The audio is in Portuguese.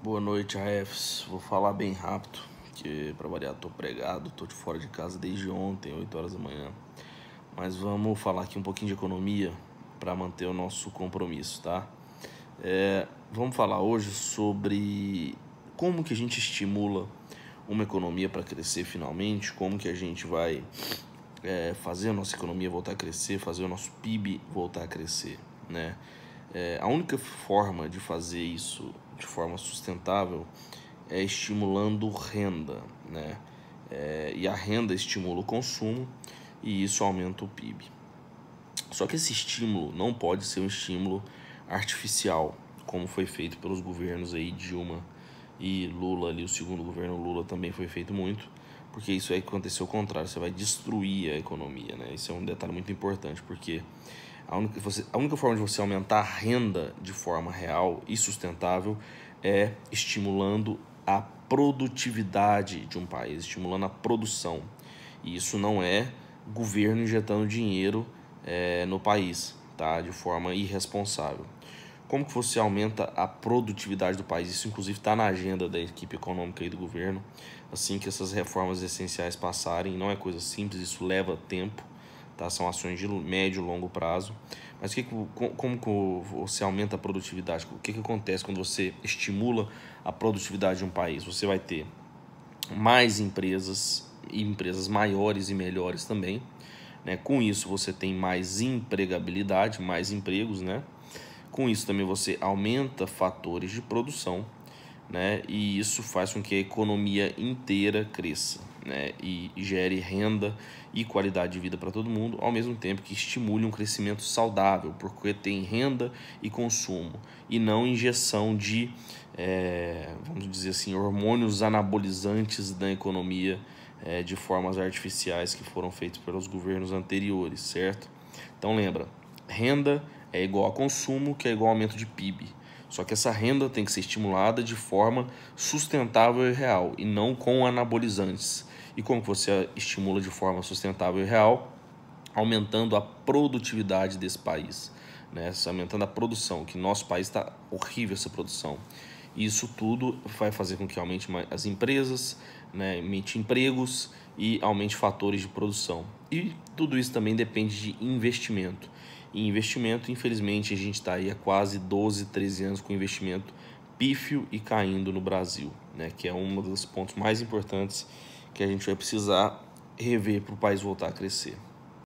Boa noite, Refs. Vou falar bem rápido, porque para variar tô pregado, tô de fora de casa desde ontem, 8 horas da manhã. Mas vamos falar aqui um pouquinho de economia para manter o nosso compromisso, tá? É, vamos falar hoje sobre como que a gente estimula uma economia para crescer finalmente, como que a gente vai é, fazer a nossa economia voltar a crescer, fazer o nosso PIB voltar a crescer, né? É, a única forma de fazer isso de forma sustentável é estimulando renda, né? É, e a renda estimula o consumo e isso aumenta o PIB. Só que esse estímulo não pode ser um estímulo artificial, como foi feito pelos governos aí Dilma e Lula ali, o segundo governo Lula também foi feito muito, porque isso é que aconteceu o contrário, você vai destruir a economia, né? Isso é um detalhe muito importante, porque a única, você, a única forma de você aumentar a renda de forma real e sustentável é estimulando a produtividade de um país, estimulando a produção. E isso não é governo injetando dinheiro é, no país, tá? De forma irresponsável. Como que você aumenta a produtividade do país? Isso, inclusive, está na agenda da equipe econômica e do governo. Assim que essas reformas essenciais passarem, não é coisa simples, isso leva tempo tá? São ações de médio e longo prazo. Mas que, como que você aumenta a produtividade? O que, que acontece quando você estimula a produtividade de um país? Você vai ter mais empresas, e empresas maiores e melhores também. Né? Com isso, você tem mais empregabilidade, mais empregos, né? Com isso também você aumenta fatores de produção, né? E isso faz com que a economia inteira cresça né, e gere renda e qualidade de vida para todo mundo, ao mesmo tempo que estimule um crescimento saudável, porque tem renda e consumo, e não injeção de, é, vamos dizer assim, hormônios anabolizantes da economia é, de formas artificiais que foram feitos pelos governos anteriores, certo? Então lembra, renda é igual a consumo, que é igual a aumento de PIB. Só que essa renda tem que ser estimulada de forma sustentável e real e não com anabolizantes. E como você estimula de forma sustentável e real? Aumentando a produtividade desse país, né? aumentando a produção, que nosso país está horrível essa produção. E isso tudo vai fazer com que aumente as empresas, né? aumente empregos e aumente fatores de produção. E tudo isso também depende de investimento em investimento. Infelizmente, a gente está aí há quase 12, 13 anos com investimento pífio e caindo no Brasil, né? que é um dos pontos mais importantes que a gente vai precisar rever para o país voltar a crescer.